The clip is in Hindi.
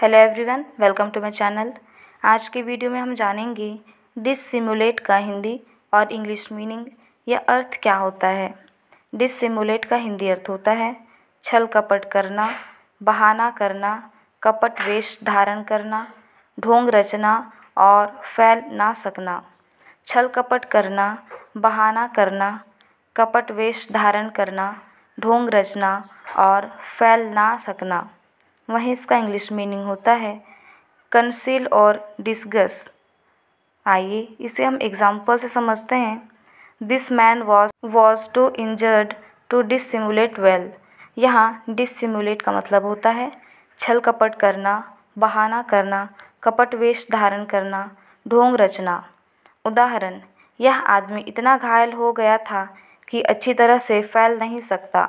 hello everyone welcome to my channel आज के वीडियो में हम जानेंगे डिस का हिंदी और इंग्लिश मीनिंग या अर्थ क्या होता है डिस का हिंदी अर्थ होता है छल कपट करना बहाना करना कपट वेश धारण करना ढोंग रचना और फैल ना सकना छल कपट करना बहाना करना कपट वेश धारण करना ढोंग रचना और फैल ना सकना वहीं इसका इंग्लिश मीनिंग होता है कंसील और डिसगस आइए इसे हम एग्जाम्पल से समझते हैं this man was was to injured to dissimulate well यहाँ डिसिमुलेट का मतलब होता है छल कपट करना बहाना करना कपट वेश धारण करना ढोंग रचना उदाहरण यह आदमी इतना घायल हो गया था कि अच्छी तरह से फैल नहीं सकता